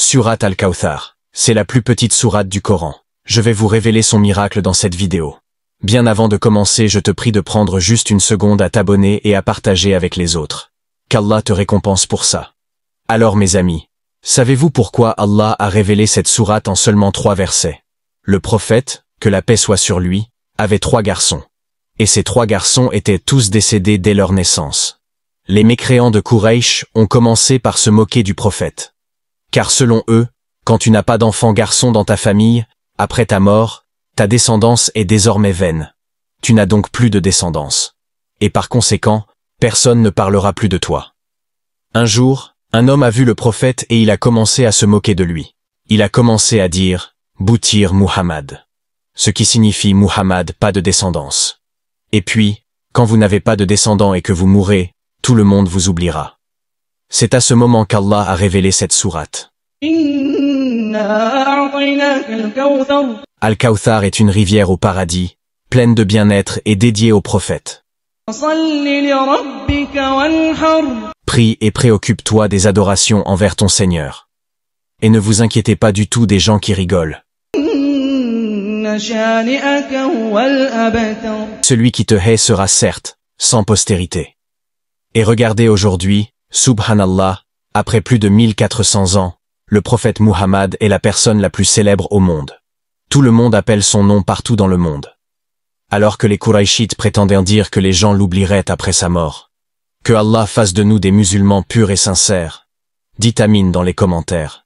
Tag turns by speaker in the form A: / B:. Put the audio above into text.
A: Surat al-Kawthar. C'est la plus petite sourate du Coran. Je vais vous révéler son miracle dans cette vidéo. Bien avant de commencer, je te prie de prendre juste une seconde à t'abonner et à partager avec les autres. Qu'Allah te récompense pour ça. Alors mes amis, savez-vous pourquoi Allah a révélé cette sourate en seulement trois versets Le prophète, que la paix soit sur lui, avait trois garçons. Et ces trois garçons étaient tous décédés dès leur naissance. Les mécréants de Quraysh ont commencé par se moquer du prophète. Car selon eux, quand tu n'as pas d'enfant garçon dans ta famille, après ta mort, ta descendance est désormais vaine. Tu n'as donc plus de descendance. Et par conséquent, personne ne parlera plus de toi. Un jour, un homme a vu le prophète et il a commencé à se moquer de lui. Il a commencé à dire « Boutir Muhammad », ce qui signifie « Muhammad pas de descendance ». Et puis, quand vous n'avez pas de descendants et que vous mourrez, tout le monde vous oubliera. C'est à ce moment qu'Allah a révélé cette sourate. Al-Kawthar est une rivière au paradis, pleine de bien-être et dédiée aux prophètes. Prie et préoccupe-toi des adorations envers ton Seigneur. Et ne vous inquiétez pas du tout des gens qui rigolent. Celui qui te hait sera certes, sans postérité. Et regardez aujourd'hui, Subhanallah, après plus de 1400 ans, le prophète Muhammad est la personne la plus célèbre au monde. Tout le monde appelle son nom partout dans le monde. Alors que les Quraishites prétendaient dire que les gens l'oublieraient après sa mort. Que Allah fasse de nous des musulmans purs et sincères. Dites Amine dans les commentaires.